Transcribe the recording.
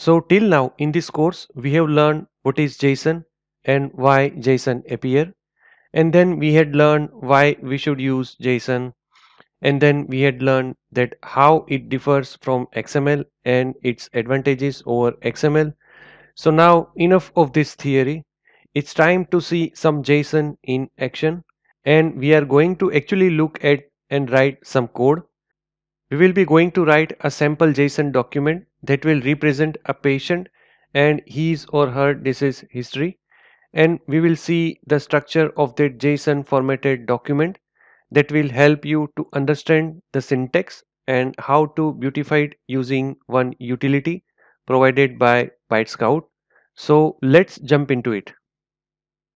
So till now in this course we have learned what is JSON and why JSON appear and then we had learned why we should use JSON and then we had learned that how it differs from XML and its advantages over XML. So now enough of this theory. It's time to see some JSON in action and we are going to actually look at and write some code. We will be going to write a sample JSON document that will represent a patient and his or her disease history and we will see the structure of that JSON formatted document that will help you to understand the syntax and how to beautify it using one utility provided by ByteScout. So let's jump into it.